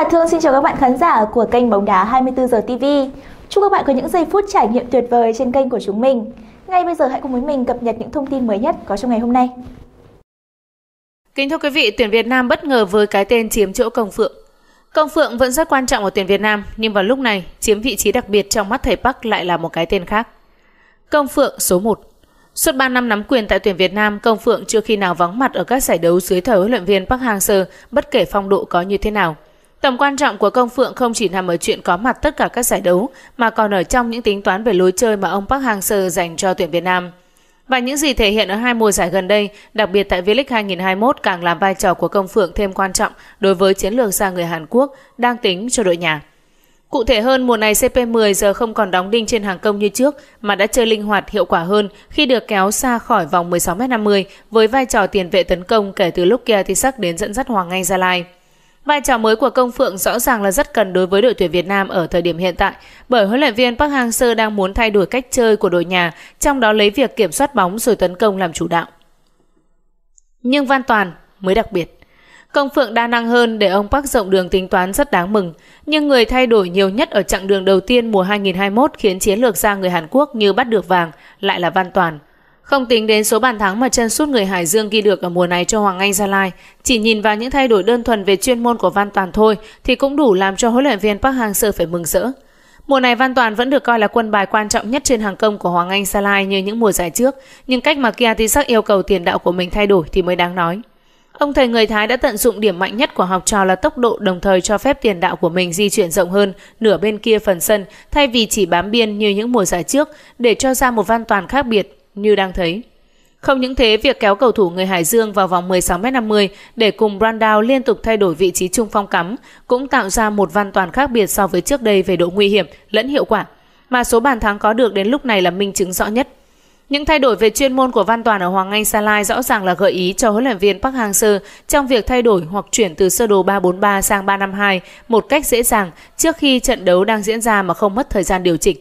Hà Thương xin chào các bạn khán giả của kênh Bóng đá 24 giờ TV. Chúc các bạn có những giây phút trải nghiệm tuyệt vời trên kênh của chúng mình. Ngay bây giờ hãy cùng với mình cập nhật những thông tin mới nhất có trong ngày hôm nay. Kính thưa quý vị, tuyển Việt Nam bất ngờ với cái tên chiếm chỗ Công Phượng. Công Phượng vẫn rất quan trọng ở tuyển Việt Nam, nhưng vào lúc này, chiếm vị trí đặc biệt trong mắt thầy Park lại là một cái tên khác. Công Phượng số 1 Suốt 3 năm nắm quyền tại tuyển Việt Nam, Công Phượng chưa khi nào vắng mặt ở các giải đấu dưới thời huấn luyện viên Park Hang-seo, bất kể phong độ có như thế nào – Tầm quan trọng của công phượng không chỉ nằm ở chuyện có mặt tất cả các giải đấu, mà còn ở trong những tính toán về lối chơi mà ông Park Hang-seo dành cho tuyển Việt Nam. Và những gì thể hiện ở hai mùa giải gần đây, đặc biệt tại V-League 2021 càng làm vai trò của công phượng thêm quan trọng đối với chiến lược gia người Hàn Quốc đang tính cho đội nhà. Cụ thể hơn, mùa này CP10 giờ không còn đóng đinh trên hàng công như trước mà đã chơi linh hoạt hiệu quả hơn khi được kéo xa khỏi vòng 16m50 với vai trò tiền vệ tấn công kể từ lúc Kia thi sắc đến dẫn dắt Hoàng Anh Gia Lai. Vai trò mới của Công Phượng rõ ràng là rất cần đối với đội tuyển Việt Nam ở thời điểm hiện tại, bởi huấn luyện viên Park Hang-seo đang muốn thay đổi cách chơi của đội nhà, trong đó lấy việc kiểm soát bóng rồi tấn công làm chủ đạo. Nhưng Văn Toàn mới đặc biệt. Công Phượng đa năng hơn để ông Park rộng đường tính toán rất đáng mừng, nhưng người thay đổi nhiều nhất ở chặng đường đầu tiên mùa 2021 khiến chiến lược gia người Hàn Quốc như bắt được vàng lại là Văn Toàn – không tính đến số bàn thắng mà chân sút người Hải Dương ghi được ở mùa này cho Hoàng Anh Gia Lai, chỉ nhìn vào những thay đổi đơn thuần về chuyên môn của Văn Toàn thôi thì cũng đủ làm cho huấn luyện viên Park Hang-seo phải mừng rỡ. Mùa này Văn Toàn vẫn được coi là quân bài quan trọng nhất trên hàng công của Hoàng Anh Gia Lai như những mùa giải trước, nhưng cách mà Kiatisak yêu cầu tiền đạo của mình thay đổi thì mới đáng nói. Ông thầy người Thái đã tận dụng điểm mạnh nhất của học trò là tốc độ đồng thời cho phép tiền đạo của mình di chuyển rộng hơn nửa bên kia phần sân thay vì chỉ bám biên như những mùa giải trước để cho ra một văn toàn khác biệt như đang thấy. Không những thế, việc kéo cầu thủ người Hải Dương vào vòng 16m50 để cùng Brandao liên tục thay đổi vị trí trung phong cắm cũng tạo ra một văn toàn khác biệt so với trước đây về độ nguy hiểm lẫn hiệu quả, mà số bàn thắng có được đến lúc này là minh chứng rõ nhất. Những thay đổi về chuyên môn của Văn Toàn ở Hoàng Anh Sa Lai rõ ràng là gợi ý cho huấn luyện viên Park Hang-seo trong việc thay đổi hoặc chuyển từ sơ đồ 343 sang 352 một cách dễ dàng trước khi trận đấu đang diễn ra mà không mất thời gian điều chỉnh.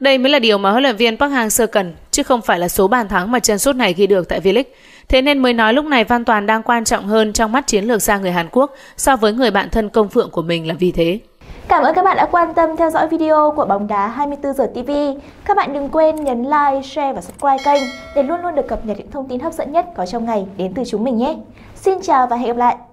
Đây mới là điều mà huấn luyện viên Park Hang-seo cần, chứ không phải là số bàn thắng mà chân sút này ghi được tại V-League. Thế nên mới nói lúc này Văn Toàn đang quan trọng hơn trong mắt chiến lược gia người Hàn Quốc so với người bạn thân công phượng của mình là vì thế. Cảm ơn các bạn đã quan tâm theo dõi video của Bóng đá 24 giờ TV. Các bạn đừng quên nhấn like, share và subscribe kênh để luôn luôn được cập nhật những thông tin hấp dẫn nhất có trong ngày đến từ chúng mình nhé. Xin chào và hẹn gặp lại!